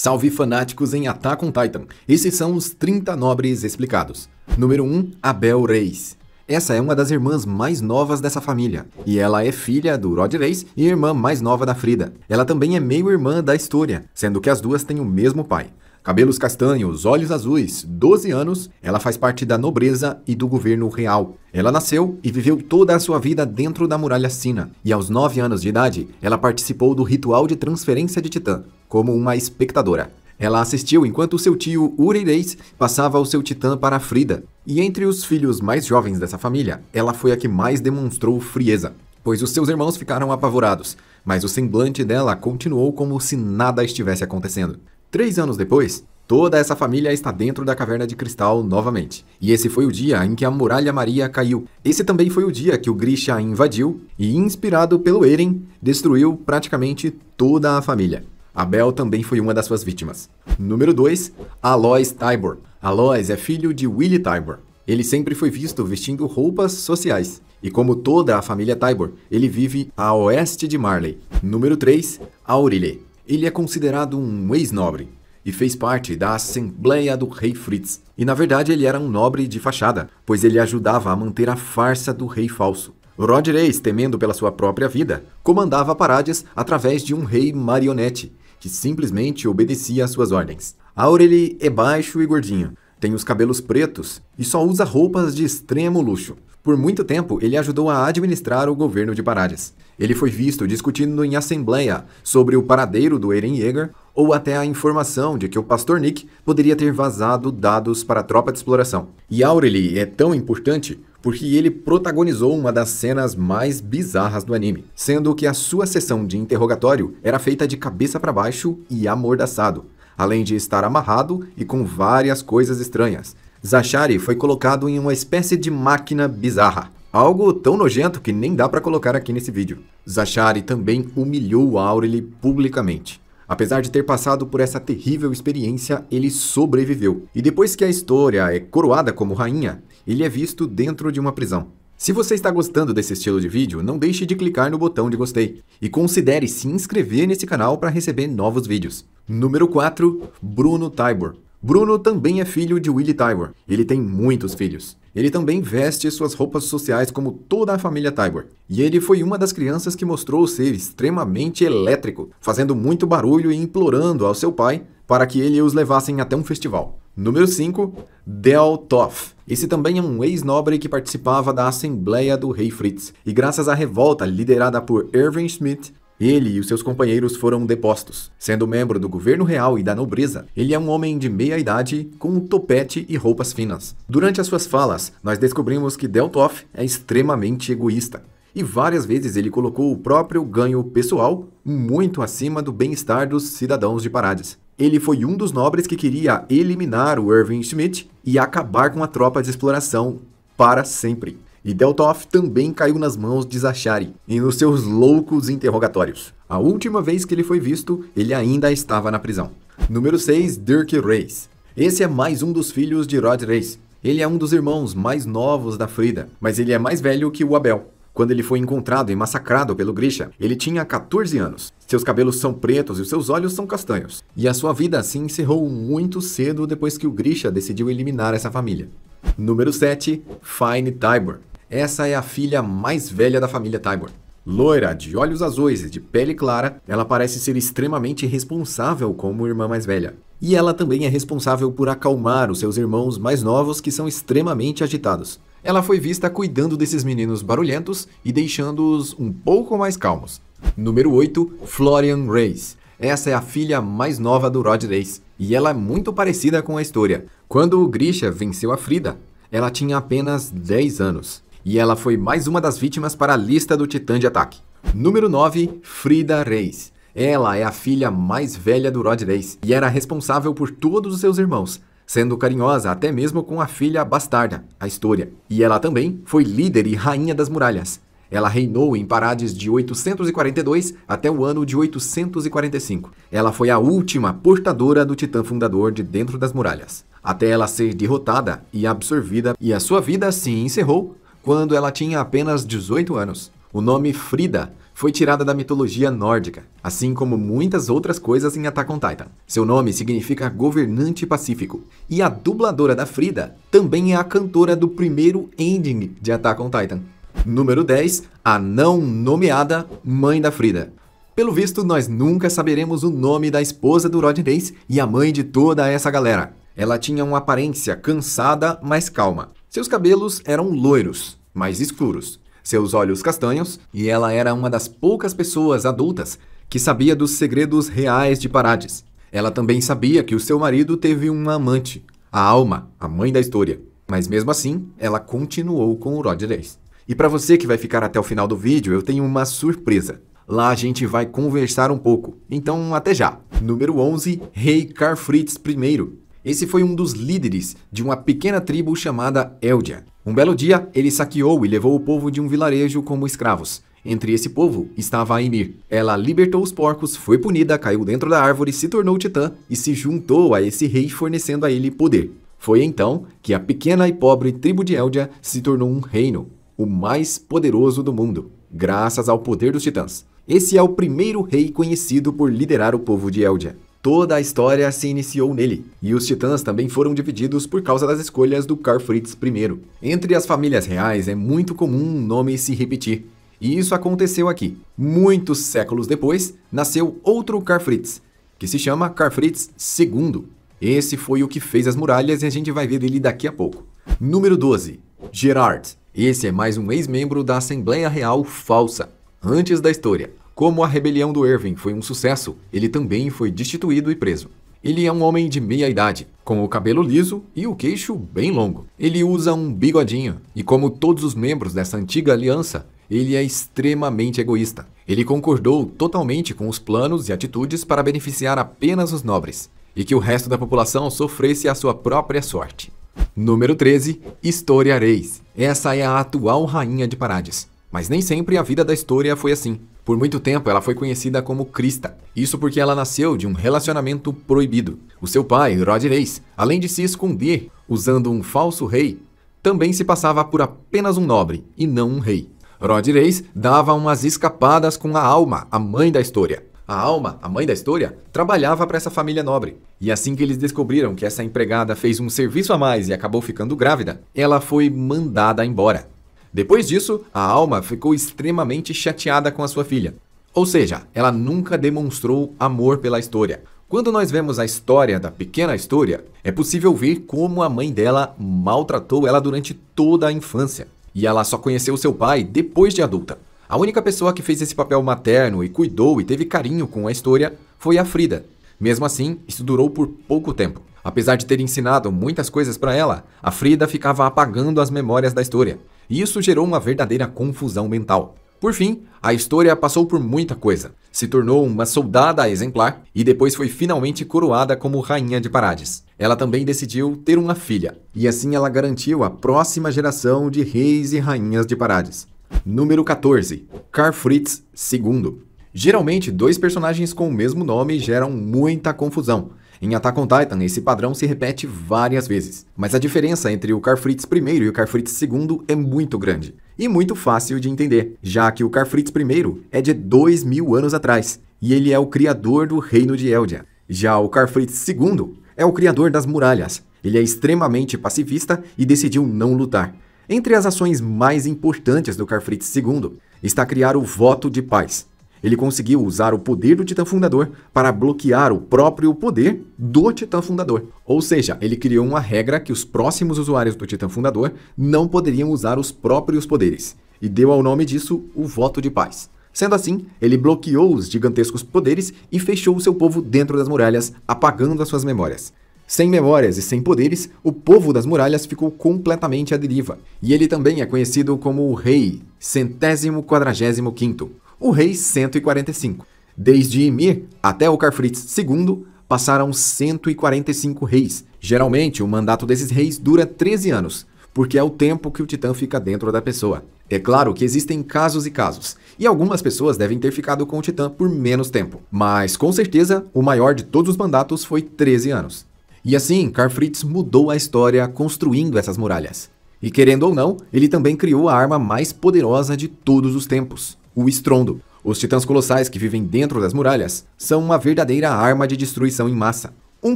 Salve fanáticos em Attack on Titan! Esses são os 30 nobres explicados. Número 1, Abel Reis. Essa é uma das irmãs mais novas dessa família, e ela é filha do Rod Reis e irmã mais nova da Frida. Ela também é meio-irmã da história, sendo que as duas têm o mesmo pai. Cabelos castanhos, olhos azuis, 12 anos, ela faz parte da nobreza e do governo real. Ela nasceu e viveu toda a sua vida dentro da muralha sina, e aos 9 anos de idade, ela participou do ritual de transferência de Titã, como uma espectadora. Ela assistiu enquanto seu tio Urireis passava o seu Titã para Frida, e entre os filhos mais jovens dessa família, ela foi a que mais demonstrou frieza, pois os seus irmãos ficaram apavorados, mas o semblante dela continuou como se nada estivesse acontecendo. Três anos depois, toda essa família está dentro da caverna de cristal novamente. E esse foi o dia em que a muralha Maria caiu. Esse também foi o dia que o Grisha invadiu e, inspirado pelo Eren, destruiu praticamente toda a família. Abel também foi uma das suas vítimas. Número 2, Alois Tybor. Alois é filho de Willy Tybor. Ele sempre foi visto vestindo roupas sociais. E como toda a família Tybor, ele vive a oeste de Marley. Número 3, Aurile. Ele é considerado um ex-nobre e fez parte da Assembleia do Rei Fritz. E na verdade ele era um nobre de fachada, pois ele ajudava a manter a farsa do rei falso. Roger Reis, temendo pela sua própria vida, comandava Parades através de um rei marionete, que simplesmente obedecia às suas ordens. Aureli é baixo e gordinho, tem os cabelos pretos e só usa roupas de extremo luxo. Por muito tempo, ele ajudou a administrar o governo de Parades. Ele foi visto discutindo em assembleia sobre o paradeiro do Eren Yeager ou até a informação de que o pastor Nick poderia ter vazado dados para a tropa de exploração. E Aureli é tão importante porque ele protagonizou uma das cenas mais bizarras do anime, sendo que a sua sessão de interrogatório era feita de cabeça para baixo e amordaçado, além de estar amarrado e com várias coisas estranhas, Zachary foi colocado em uma espécie de máquina bizarra. Algo tão nojento que nem dá para colocar aqui nesse vídeo. Zachary também humilhou Aureli publicamente. Apesar de ter passado por essa terrível experiência, ele sobreviveu. E depois que a história é coroada como rainha, ele é visto dentro de uma prisão. Se você está gostando desse estilo de vídeo, não deixe de clicar no botão de gostei. E considere se inscrever nesse canal para receber novos vídeos. Número 4. Bruno Tybor Bruno também é filho de Willie Tybor. Ele tem muitos filhos. Ele também veste suas roupas sociais como toda a família Tybor. E ele foi uma das crianças que mostrou ser extremamente elétrico, fazendo muito barulho e implorando ao seu pai para que ele os levassem até um festival. Número 5, Del Toff. Esse também é um ex-nobre que participava da Assembleia do Rei Fritz, e graças à revolta liderada por Irving Smith, ele e os seus companheiros foram depostos. Sendo membro do governo real e da nobreza, ele é um homem de meia idade, com um topete e roupas finas. Durante as suas falas, nós descobrimos que Deltoff é extremamente egoísta. E várias vezes ele colocou o próprio ganho pessoal muito acima do bem-estar dos cidadãos de Parades. Ele foi um dos nobres que queria eliminar o Irving Schmidt e acabar com a tropa de exploração para sempre e Deltoff também caiu nas mãos de Zachary e nos seus loucos interrogatórios. A última vez que ele foi visto, ele ainda estava na prisão. Número 6, Dirk Reis. Esse é mais um dos filhos de Rod Reis. Ele é um dos irmãos mais novos da Frida, mas ele é mais velho que o Abel. Quando ele foi encontrado e massacrado pelo Grisha, ele tinha 14 anos. Seus cabelos são pretos e seus olhos são castanhos. E a sua vida se encerrou muito cedo depois que o Grisha decidiu eliminar essa família. Número 7, Fine Tybor. Essa é a filha mais velha da família Tyborn. Loira, de olhos azuis e de pele clara, ela parece ser extremamente responsável como irmã mais velha. E ela também é responsável por acalmar os seus irmãos mais novos que são extremamente agitados. Ela foi vista cuidando desses meninos barulhentos e deixando-os um pouco mais calmos. Número 8, Florian Reis. Essa é a filha mais nova do Rod Reis, e ela é muito parecida com a história. Quando Grisha venceu a Frida, ela tinha apenas 10 anos e ela foi mais uma das vítimas para a lista do Titã de Ataque. Número 9, Frida Reis. Ela é a filha mais velha do Rod Reis e era responsável por todos os seus irmãos, sendo carinhosa até mesmo com a filha bastarda, a História. E ela também foi líder e rainha das muralhas. Ela reinou em Parades de 842 até o ano de 845. Ela foi a última portadora do Titã Fundador de dentro das muralhas, até ela ser derrotada e absorvida, e a sua vida se encerrou quando ela tinha apenas 18 anos. O nome Frida foi tirada da mitologia nórdica, assim como muitas outras coisas em Attack on Titan. Seu nome significa governante pacífico, e a dubladora da Frida também é a cantora do primeiro ending de Attack on Titan. Número 10, a não nomeada mãe da Frida. Pelo visto, nós nunca saberemos o nome da esposa do Rod Reis e a mãe de toda essa galera. Ela tinha uma aparência cansada, mas calma. Seus cabelos eram loiros, mais escuros, seus olhos castanhos, e ela era uma das poucas pessoas adultas que sabia dos segredos reais de Parades. Ela também sabia que o seu marido teve um amante, a Alma, a mãe da história. Mas mesmo assim, ela continuou com o Rod Reis. E para você que vai ficar até o final do vídeo, eu tenho uma surpresa. Lá a gente vai conversar um pouco. Então, até já. Número 11, Rei Carfritz I. Esse foi um dos líderes de uma pequena tribo chamada Eldia. Um belo dia, ele saqueou e levou o povo de um vilarejo como escravos. Entre esse povo estava a Emir. Ela libertou os porcos, foi punida, caiu dentro da árvore, se tornou titã e se juntou a esse rei, fornecendo a ele poder. Foi então que a pequena e pobre tribo de Eldia se tornou um reino, o mais poderoso do mundo, graças ao poder dos titãs. Esse é o primeiro rei conhecido por liderar o povo de Eldia. Toda a história se iniciou nele, e os titãs também foram divididos por causa das escolhas do Carfritz I. Entre as famílias reais é muito comum um nome se repetir, e isso aconteceu aqui. Muitos séculos depois, nasceu outro Carfritz, que se chama Carfritz II. Esse foi o que fez as muralhas e a gente vai ver dele daqui a pouco. Número 12. Gerard. Esse é mais um ex-membro da Assembleia Real Falsa. Antes da história, como a rebelião do Irving foi um sucesso, ele também foi destituído e preso. Ele é um homem de meia idade, com o cabelo liso e o queixo bem longo. Ele usa um bigodinho, e como todos os membros dessa antiga aliança, ele é extremamente egoísta. Ele concordou totalmente com os planos e atitudes para beneficiar apenas os nobres, e que o resto da população sofresse a sua própria sorte. Número 13. História Reis. Essa é a atual rainha de Parades. Mas nem sempre a vida da história foi assim. Por muito tempo, ela foi conhecida como Krista. Isso porque ela nasceu de um relacionamento proibido. O seu pai, Rod Reis, além de se esconder usando um falso rei, também se passava por apenas um nobre e não um rei. Rod Reis dava umas escapadas com a Alma, a mãe da história. A Alma, a mãe da história, trabalhava para essa família nobre. E assim que eles descobriram que essa empregada fez um serviço a mais e acabou ficando grávida, ela foi mandada embora. Depois disso, a alma ficou extremamente chateada com a sua filha. Ou seja, ela nunca demonstrou amor pela história. Quando nós vemos a história da pequena história, é possível ver como a mãe dela maltratou ela durante toda a infância. E ela só conheceu seu pai depois de adulta. A única pessoa que fez esse papel materno e cuidou e teve carinho com a história foi a Frida. Mesmo assim, isso durou por pouco tempo. Apesar de ter ensinado muitas coisas para ela, a Frida ficava apagando as memórias da história e isso gerou uma verdadeira confusão mental. Por fim, a história passou por muita coisa. Se tornou uma soldada exemplar e depois foi finalmente coroada como rainha de Parades. Ela também decidiu ter uma filha, e assim ela garantiu a próxima geração de reis e rainhas de Parades. Número 14. Carfritz II. Geralmente, dois personagens com o mesmo nome geram muita confusão, em Attack on Titan, esse padrão se repete várias vezes, mas a diferença entre o Carfritz I e o Carfritz II é muito grande. E muito fácil de entender, já que o Carfritz I é de 2 mil anos atrás, e ele é o criador do reino de Eldia. Já o Carfritz II é o criador das muralhas. Ele é extremamente pacifista e decidiu não lutar. Entre as ações mais importantes do Carfritz II está criar o voto de paz, ele conseguiu usar o poder do Titã Fundador para bloquear o próprio poder do Titã Fundador. Ou seja, ele criou uma regra que os próximos usuários do Titã Fundador não poderiam usar os próprios poderes, e deu ao nome disso o Voto de Paz. Sendo assim, ele bloqueou os gigantescos poderes e fechou o seu povo dentro das muralhas, apagando as suas memórias. Sem memórias e sem poderes, o povo das muralhas ficou completamente à deriva. E ele também é conhecido como o Rei Centésimo Quadragésimo Quinto, o rei 145. Desde Ymir até o Ocarfritz II, passaram 145 reis. Geralmente, o mandato desses reis dura 13 anos, porque é o tempo que o titã fica dentro da pessoa. É claro que existem casos e casos, e algumas pessoas devem ter ficado com o titã por menos tempo, mas com certeza o maior de todos os mandatos foi 13 anos. E assim, Carfritz mudou a história construindo essas muralhas. E querendo ou não, ele também criou a arma mais poderosa de todos os tempos, o estrondo. Os titãs colossais que vivem dentro das muralhas são uma verdadeira arma de destruição em massa. Um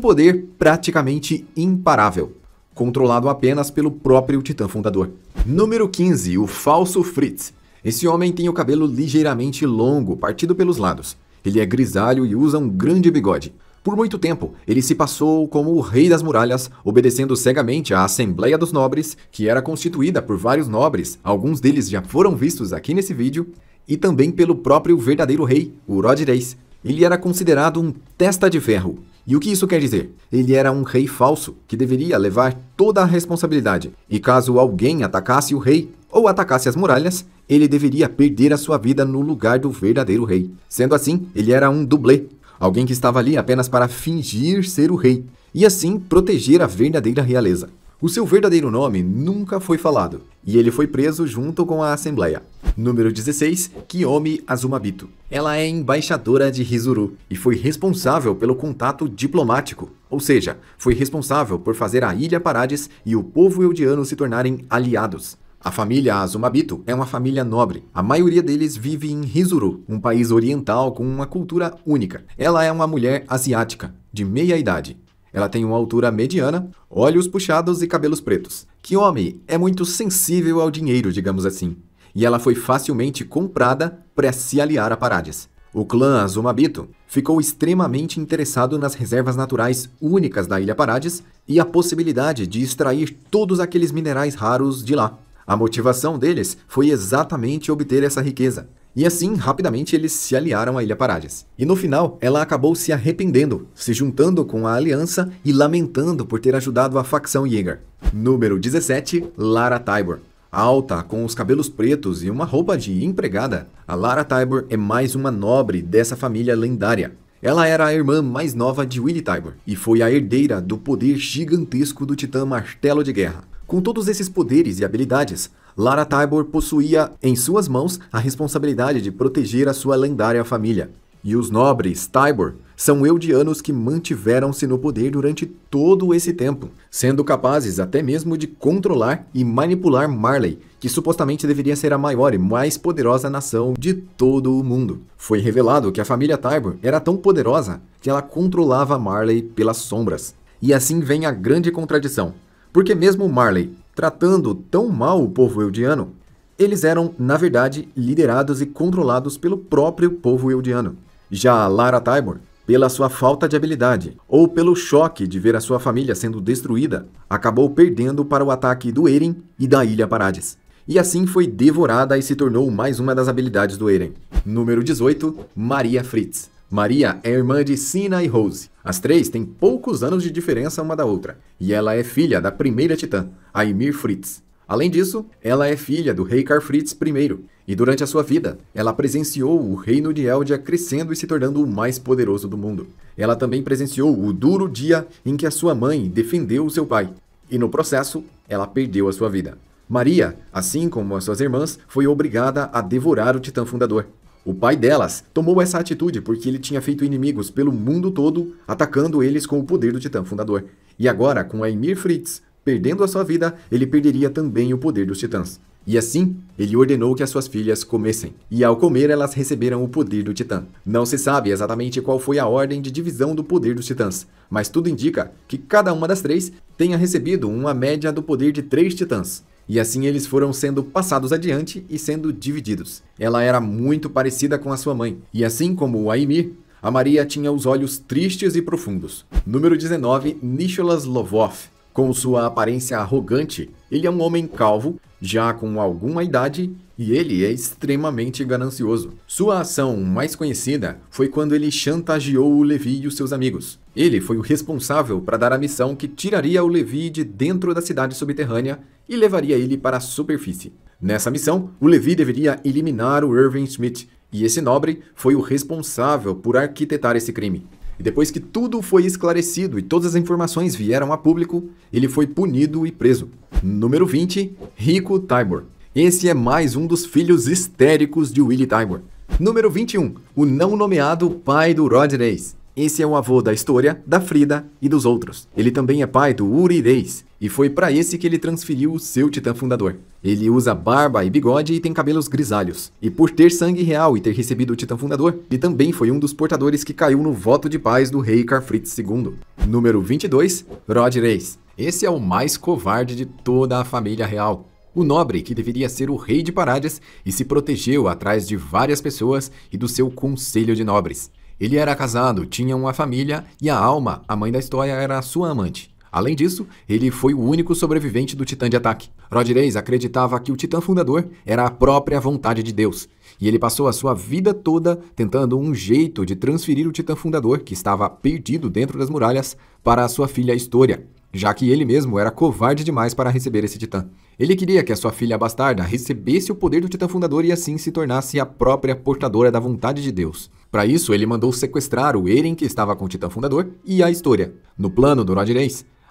poder praticamente imparável, controlado apenas pelo próprio titã fundador. Número 15. O falso Fritz. Esse homem tem o cabelo ligeiramente longo, partido pelos lados. Ele é grisalho e usa um grande bigode. Por muito tempo, ele se passou como o rei das muralhas, obedecendo cegamente à Assembleia dos Nobres, que era constituída por vários nobres, alguns deles já foram vistos aqui nesse vídeo, e também pelo próprio verdadeiro rei, o Reis. Ele era considerado um testa de ferro. E o que isso quer dizer? Ele era um rei falso, que deveria levar toda a responsabilidade. E caso alguém atacasse o rei ou atacasse as muralhas, ele deveria perder a sua vida no lugar do verdadeiro rei. Sendo assim, ele era um dublê, alguém que estava ali apenas para fingir ser o rei e assim proteger a verdadeira realeza. O seu verdadeiro nome nunca foi falado, e ele foi preso junto com a Assembleia. Número 16, Kiyomi Azumabito. Ela é embaixadora de Rizuru e foi responsável pelo contato diplomático, ou seja, foi responsável por fazer a Ilha Parades e o povo eudiano se tornarem aliados. A família Azumabito é uma família nobre. A maioria deles vive em Rizuru, um país oriental com uma cultura única. Ela é uma mulher asiática, de meia idade. Ela tem uma altura mediana, olhos puxados e cabelos pretos. homem é muito sensível ao dinheiro, digamos assim, e ela foi facilmente comprada para se aliar a Paradis. O clã Azumabito ficou extremamente interessado nas reservas naturais únicas da Ilha Paradis e a possibilidade de extrair todos aqueles minerais raros de lá. A motivação deles foi exatamente obter essa riqueza, e assim, rapidamente, eles se aliaram à Ilha Parades. E no final, ela acabou se arrependendo, se juntando com a Aliança e lamentando por ter ajudado a facção Jäger. Número 17, Lara Tybor. Alta, com os cabelos pretos e uma roupa de empregada, a Lara Tybor é mais uma nobre dessa família lendária. Ela era a irmã mais nova de Willy Tybor e foi a herdeira do poder gigantesco do Titã Martelo de Guerra. Com todos esses poderes e habilidades, Lara Tybor possuía em suas mãos a responsabilidade de proteger a sua lendária família. E os nobres Tybor são eudianos que mantiveram-se no poder durante todo esse tempo, sendo capazes até mesmo de controlar e manipular Marley, que supostamente deveria ser a maior e mais poderosa nação de todo o mundo. Foi revelado que a família Tybor era tão poderosa que ela controlava Marley pelas sombras. E assim vem a grande contradição, porque mesmo Marley tratando tão mal o povo eldiano, eles eram, na verdade, liderados e controlados pelo próprio povo eldiano. Já Lara Tybor, pela sua falta de habilidade ou pelo choque de ver a sua família sendo destruída, acabou perdendo para o ataque do Eren e da Ilha Parades. E assim foi devorada e se tornou mais uma das habilidades do Eren. Número 18, Maria Fritz. Maria é irmã de Sina e Rose. As três têm poucos anos de diferença uma da outra, e ela é filha da primeira titã, Aimir Fritz. Além disso, ela é filha do rei Fritz I, e durante a sua vida, ela presenciou o reino de Eldia crescendo e se tornando o mais poderoso do mundo. Ela também presenciou o duro dia em que a sua mãe defendeu o seu pai, e no processo, ela perdeu a sua vida. Maria, assim como as suas irmãs, foi obrigada a devorar o titã fundador, o pai delas tomou essa atitude porque ele tinha feito inimigos pelo mundo todo, atacando eles com o poder do Titã Fundador. E agora, com Aimir Fritz perdendo a sua vida, ele perderia também o poder dos Titãs. E assim, ele ordenou que as suas filhas comessem, e ao comer elas receberam o poder do Titã. Não se sabe exatamente qual foi a ordem de divisão do poder dos Titãs, mas tudo indica que cada uma das três tenha recebido uma média do poder de três Titãs. E assim eles foram sendo passados adiante e sendo divididos. Ela era muito parecida com a sua mãe, e assim como Aimir, a Maria tinha os olhos tristes e profundos. Número 19, Nicholas Lovoff, Com sua aparência arrogante, ele é um homem calvo, já com alguma idade, e ele é extremamente ganancioso. Sua ação mais conhecida foi quando ele chantageou o Levi e os seus amigos, ele foi o responsável para dar a missão que tiraria o Levi de dentro da cidade subterrânea e levaria ele para a superfície. Nessa missão, o Levi deveria eliminar o Irving Smith, e esse nobre foi o responsável por arquitetar esse crime. E depois que tudo foi esclarecido e todas as informações vieram a público, ele foi punido e preso. Número 20, Rico Tybor. Esse é mais um dos filhos histéricos de Willie Tybor. Número 21, o não nomeado pai do Rod Reis. Esse é o avô da História, da Frida e dos outros. Ele também é pai do Uri Reis, e foi para esse que ele transferiu o seu titã fundador. Ele usa barba e bigode e tem cabelos grisalhos. E por ter sangue real e ter recebido o titã fundador, ele também foi um dos portadores que caiu no voto de paz do rei Carfrit II. Número 22, Rod Reis. Esse é o mais covarde de toda a família real. O nobre, que deveria ser o rei de Parádias, e se protegeu atrás de várias pessoas e do seu conselho de nobres. Ele era casado, tinha uma família e a Alma, a mãe da história, era sua amante. Além disso, ele foi o único sobrevivente do Titã de Ataque. Rod Reis acreditava que o Titã Fundador era a própria vontade de Deus, e ele passou a sua vida toda tentando um jeito de transferir o Titã Fundador, que estava perdido dentro das muralhas, para sua filha História já que ele mesmo era covarde demais para receber esse titã. Ele queria que a sua filha bastarda recebesse o poder do titã fundador e assim se tornasse a própria portadora da vontade de Deus. Para isso, ele mandou sequestrar o Eren que estava com o titã fundador e a História. No plano do Rod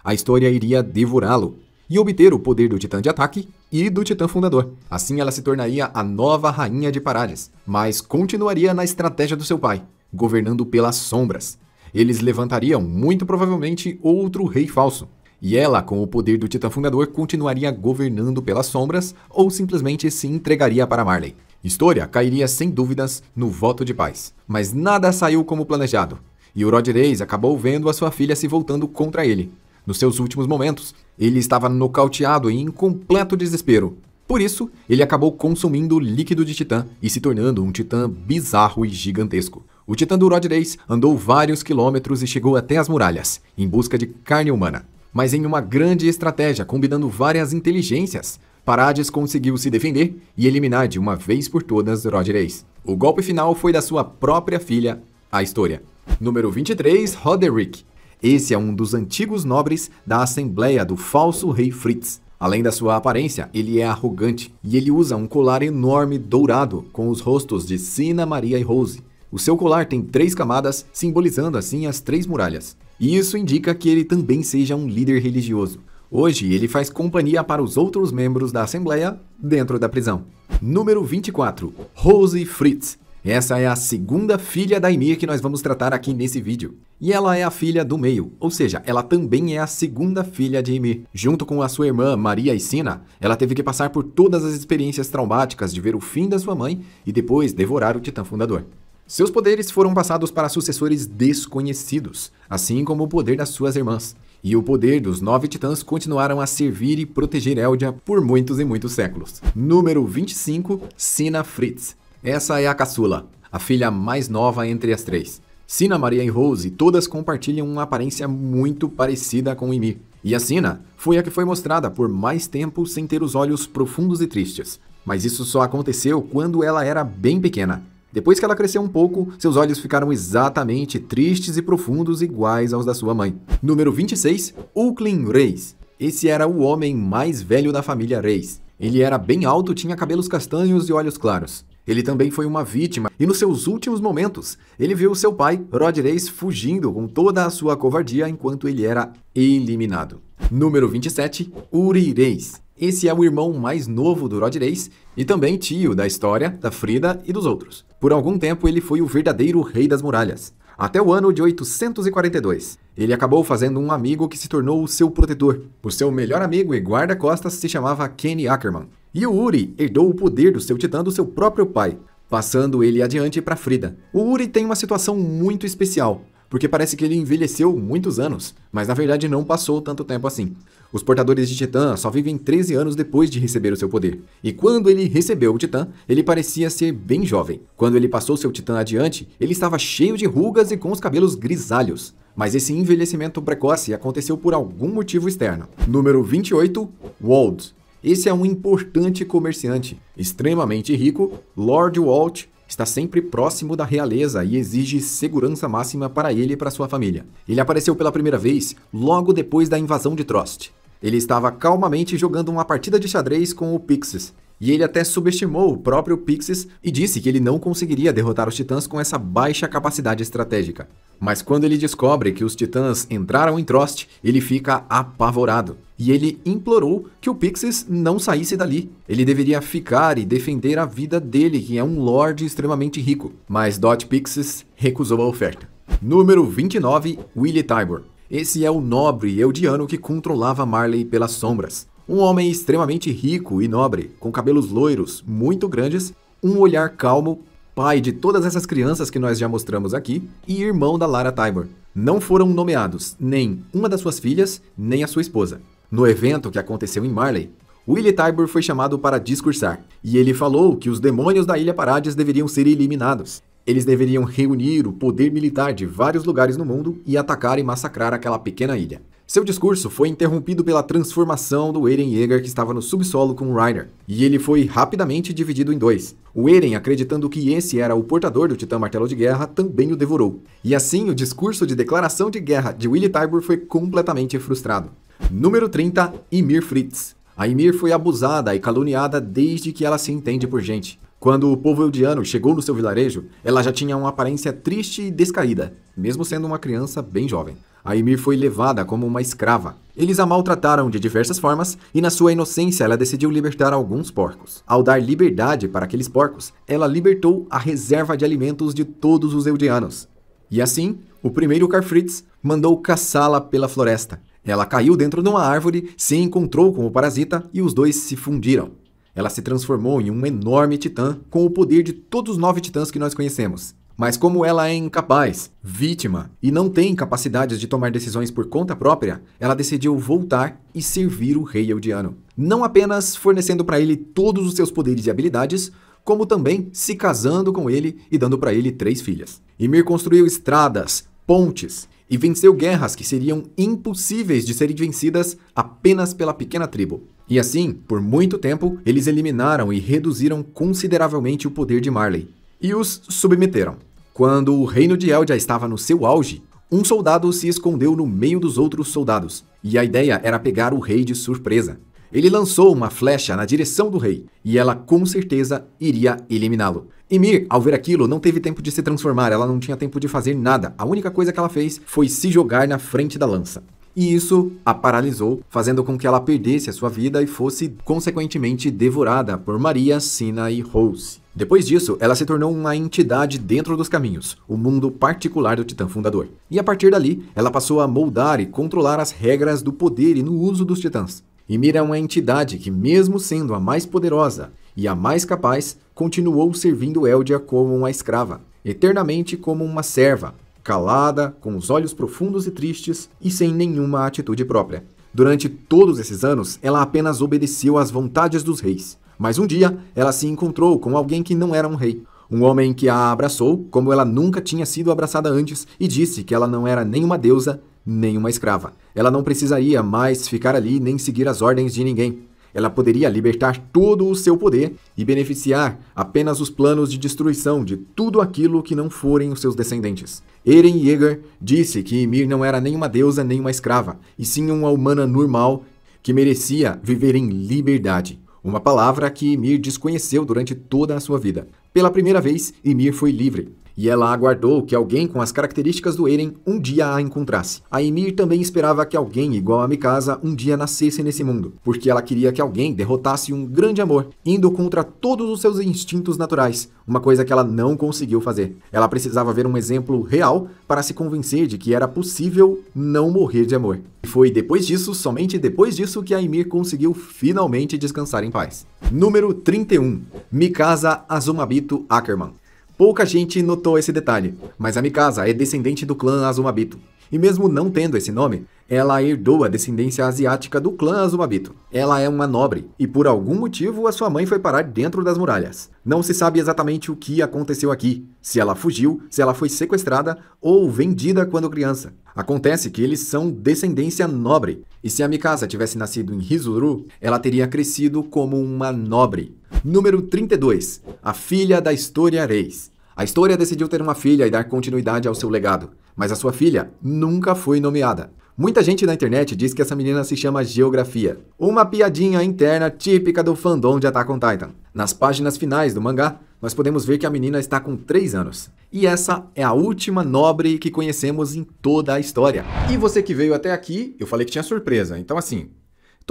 a História iria devorá-lo e obter o poder do titã de ataque e do titã fundador. Assim, ela se tornaria a nova rainha de Parades, mas continuaria na estratégia do seu pai, governando pelas sombras eles levantariam, muito provavelmente, outro rei falso. E ela, com o poder do Titã Fundador, continuaria governando pelas sombras ou simplesmente se entregaria para Marley. História cairia sem dúvidas no voto de paz. Mas nada saiu como planejado, e o Rod Reis acabou vendo a sua filha se voltando contra ele. Nos seus últimos momentos, ele estava nocauteado e em completo desespero. Por isso, ele acabou consumindo líquido de titã e se tornando um titã bizarro e gigantesco. O titã do Rod andou vários quilômetros e chegou até as muralhas, em busca de carne humana. Mas em uma grande estratégia, combinando várias inteligências, Parades conseguiu se defender e eliminar de uma vez por todas Rod Reis. O golpe final foi da sua própria filha, a História. Número 23, Roderick. Esse é um dos antigos nobres da Assembleia do Falso Rei Fritz. Além da sua aparência, ele é arrogante e ele usa um colar enorme dourado com os rostos de Sina, Maria e Rose. O seu colar tem três camadas, simbolizando assim as três muralhas. E isso indica que ele também seja um líder religioso. Hoje, ele faz companhia para os outros membros da Assembleia dentro da prisão. Número 24. Rose Fritz. Essa é a segunda filha da Emir que nós vamos tratar aqui nesse vídeo. E ela é a filha do meio, ou seja, ela também é a segunda filha de Emir. Junto com a sua irmã Maria Sina, ela teve que passar por todas as experiências traumáticas de ver o fim da sua mãe e depois devorar o Titã Fundador. Seus poderes foram passados para sucessores desconhecidos, assim como o poder das suas irmãs. E o poder dos nove titãs continuaram a servir e proteger Eldia por muitos e muitos séculos. Número 25, Sina Fritz. Essa é a caçula, a filha mais nova entre as três. Sina, Maria e Rose todas compartilham uma aparência muito parecida com Imi. E a Sina foi a que foi mostrada por mais tempo sem ter os olhos profundos e tristes. Mas isso só aconteceu quando ela era bem pequena, depois que ela cresceu um pouco, seus olhos ficaram exatamente tristes e profundos iguais aos da sua mãe. Número 26, Uklin Reis. Esse era o homem mais velho da família Reis. Ele era bem alto, tinha cabelos castanhos e olhos claros. Ele também foi uma vítima, e nos seus últimos momentos, ele viu seu pai, Rod Reis, fugindo com toda a sua covardia enquanto ele era eliminado. Número 27, Uri Reis. Esse é o irmão mais novo do Rod Reis e também tio da história, da Frida e dos outros. Por algum tempo, ele foi o verdadeiro rei das muralhas, até o ano de 842. Ele acabou fazendo um amigo que se tornou o seu protetor. O seu melhor amigo e guarda-costas se chamava Kenny Ackerman. E o Uri herdou o poder do seu titã do seu próprio pai, passando ele adiante para Frida. O Uri tem uma situação muito especial, porque parece que ele envelheceu muitos anos, mas na verdade não passou tanto tempo assim. Os portadores de Titã só vivem 13 anos depois de receber o seu poder. E quando ele recebeu o Titã, ele parecia ser bem jovem. Quando ele passou seu Titã adiante, ele estava cheio de rugas e com os cabelos grisalhos. Mas esse envelhecimento precoce aconteceu por algum motivo externo. Número 28, Wald. Esse é um importante comerciante, extremamente rico, Lord Walt está sempre próximo da realeza e exige segurança máxima para ele e para sua família. Ele apareceu pela primeira vez logo depois da invasão de Trost. Ele estava calmamente jogando uma partida de xadrez com o Pixis e ele até subestimou o próprio Pixis e disse que ele não conseguiria derrotar os Titãs com essa baixa capacidade estratégica. Mas quando ele descobre que os titãs entraram em Trost, ele fica apavorado. E ele implorou que o Pixis não saísse dali. Ele deveria ficar e defender a vida dele, que é um lord extremamente rico. Mas Dot Pixis recusou a oferta. Número 29, Willie Tybor. Esse é o nobre eudiano que controlava Marley pelas sombras. Um homem extremamente rico e nobre, com cabelos loiros muito grandes, um olhar calmo pai de todas essas crianças que nós já mostramos aqui e irmão da Lara Tybor. Não foram nomeados nem uma das suas filhas, nem a sua esposa. No evento que aconteceu em Marley, Willie Tybor foi chamado para discursar, e ele falou que os demônios da Ilha Parades deveriam ser eliminados, eles deveriam reunir o poder militar de vários lugares no mundo e atacar e massacrar aquela pequena ilha. Seu discurso foi interrompido pela transformação do Eren Yeager que estava no subsolo com Reiner, e ele foi rapidamente dividido em dois. O Eren, acreditando que esse era o portador do Titã Martelo de Guerra, também o devorou. E assim, o discurso de declaração de guerra de Willy Tybor foi completamente frustrado. Número 30, Ymir Fritz. A Ymir foi abusada e caluniada desde que ela se entende por gente. Quando o povo eudiano chegou no seu vilarejo, ela já tinha uma aparência triste e descaída, mesmo sendo uma criança bem jovem. Aimir foi levada como uma escrava. Eles a maltrataram de diversas formas e, na sua inocência, ela decidiu libertar alguns porcos. Ao dar liberdade para aqueles porcos, ela libertou a reserva de alimentos de todos os eudianos. E assim, o primeiro Carfritz mandou caçá-la pela floresta. Ela caiu dentro de uma árvore, se encontrou com o parasita e os dois se fundiram. Ela se transformou em um enorme titã com o poder de todos os nove titãs que nós conhecemos. Mas como ela é incapaz, vítima e não tem capacidades de tomar decisões por conta própria, ela decidiu voltar e servir o rei Eldiano. Não apenas fornecendo para ele todos os seus poderes e habilidades, como também se casando com ele e dando para ele três filhas. Ymir construiu estradas, pontes e venceu guerras que seriam impossíveis de serem vencidas apenas pela pequena tribo. E assim, por muito tempo, eles eliminaram e reduziram consideravelmente o poder de Marley, e os submeteram. Quando o reino de El estava no seu auge, um soldado se escondeu no meio dos outros soldados, e a ideia era pegar o rei de surpresa. Ele lançou uma flecha na direção do rei, e ela com certeza iria eliminá-lo. Emir, ao ver aquilo, não teve tempo de se transformar, ela não tinha tempo de fazer nada. A única coisa que ela fez foi se jogar na frente da lança e isso a paralisou, fazendo com que ela perdesse a sua vida e fosse, consequentemente, devorada por Maria, Sina e Rose. Depois disso, ela se tornou uma entidade dentro dos caminhos, o mundo particular do Titã Fundador. E a partir dali, ela passou a moldar e controlar as regras do poder e no uso dos Titãs. Ymir é uma entidade que, mesmo sendo a mais poderosa e a mais capaz, continuou servindo Eldia como uma escrava, eternamente como uma serva, calada, com os olhos profundos e tristes e sem nenhuma atitude própria. Durante todos esses anos, ela apenas obedeceu às vontades dos reis. Mas um dia, ela se encontrou com alguém que não era um rei. Um homem que a abraçou como ela nunca tinha sido abraçada antes e disse que ela não era nem uma deusa, nem uma escrava. Ela não precisaria mais ficar ali nem seguir as ordens de ninguém ela poderia libertar todo o seu poder e beneficiar apenas os planos de destruição de tudo aquilo que não forem os seus descendentes. Eren Yeager disse que Ymir não era nem uma deusa nem uma escrava, e sim uma humana normal que merecia viver em liberdade. Uma palavra que Ymir desconheceu durante toda a sua vida. Pela primeira vez, Ymir foi livre, e ela aguardou que alguém com as características do Eren um dia a encontrasse. A Emir também esperava que alguém igual a Mikasa um dia nascesse nesse mundo, porque ela queria que alguém derrotasse um grande amor, indo contra todos os seus instintos naturais, uma coisa que ela não conseguiu fazer. Ela precisava ver um exemplo real para se convencer de que era possível não morrer de amor. E foi depois disso, somente depois disso, que a Emir conseguiu finalmente descansar em paz. Número 31. Mikasa Azumabito Ackerman. Pouca gente notou esse detalhe, mas a Mikasa é descendente do clã Azumabito. E mesmo não tendo esse nome, ela herdou a descendência asiática do clã Azumabito. Ela é uma nobre, e por algum motivo a sua mãe foi parar dentro das muralhas. Não se sabe exatamente o que aconteceu aqui, se ela fugiu, se ela foi sequestrada ou vendida quando criança. Acontece que eles são descendência nobre, e se a Mikasa tivesse nascido em Rizuru, ela teria crescido como uma nobre. Número 32. A filha da História Reis. A História decidiu ter uma filha e dar continuidade ao seu legado, mas a sua filha nunca foi nomeada. Muita gente na internet diz que essa menina se chama Geografia, uma piadinha interna típica do fandom de Attack on Titan. Nas páginas finais do mangá, nós podemos ver que a menina está com 3 anos. E essa é a última nobre que conhecemos em toda a história. E você que veio até aqui, eu falei que tinha surpresa, então assim,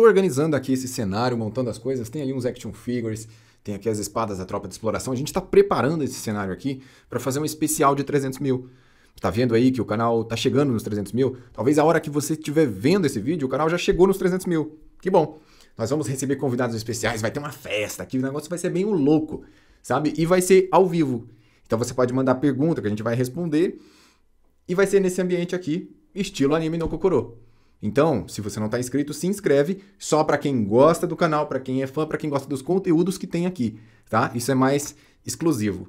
Estou organizando aqui esse cenário, montando as coisas. Tem ali uns action figures, tem aqui as espadas da tropa de exploração. A gente está preparando esse cenário aqui para fazer um especial de 300 mil. Tá vendo aí que o canal tá chegando nos 300 mil? Talvez a hora que você estiver vendo esse vídeo, o canal já chegou nos 300 mil. Que bom! Nós vamos receber convidados especiais, vai ter uma festa aqui, o negócio vai ser bem louco, sabe? E vai ser ao vivo. Então você pode mandar pergunta que a gente vai responder. E vai ser nesse ambiente aqui, estilo anime no Kokoro. Então, se você não está inscrito, se inscreve só para quem gosta do canal, para quem é fã, para quem gosta dos conteúdos que tem aqui, tá? Isso é mais exclusivo.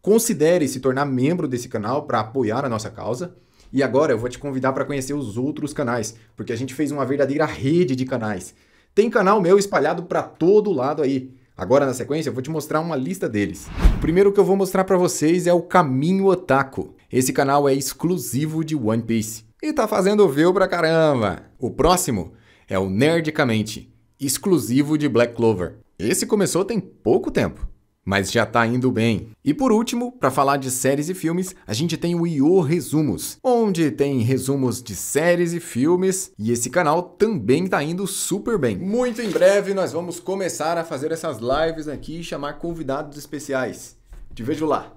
Considere se tornar membro desse canal para apoiar a nossa causa. E agora eu vou te convidar para conhecer os outros canais, porque a gente fez uma verdadeira rede de canais. Tem canal meu espalhado para todo lado aí. Agora na sequência eu vou te mostrar uma lista deles. O primeiro que eu vou mostrar para vocês é o Caminho Otaku. Esse canal é exclusivo de One Piece e tá fazendo view pra caramba. O próximo é o Nerdicamente, exclusivo de Black Clover. Esse começou tem pouco tempo, mas já tá indo bem. E por último, para falar de séries e filmes, a gente tem o IO Resumos, onde tem resumos de séries e filmes, e esse canal também tá indo super bem. Muito em breve nós vamos começar a fazer essas lives aqui e chamar convidados especiais. Te vejo lá.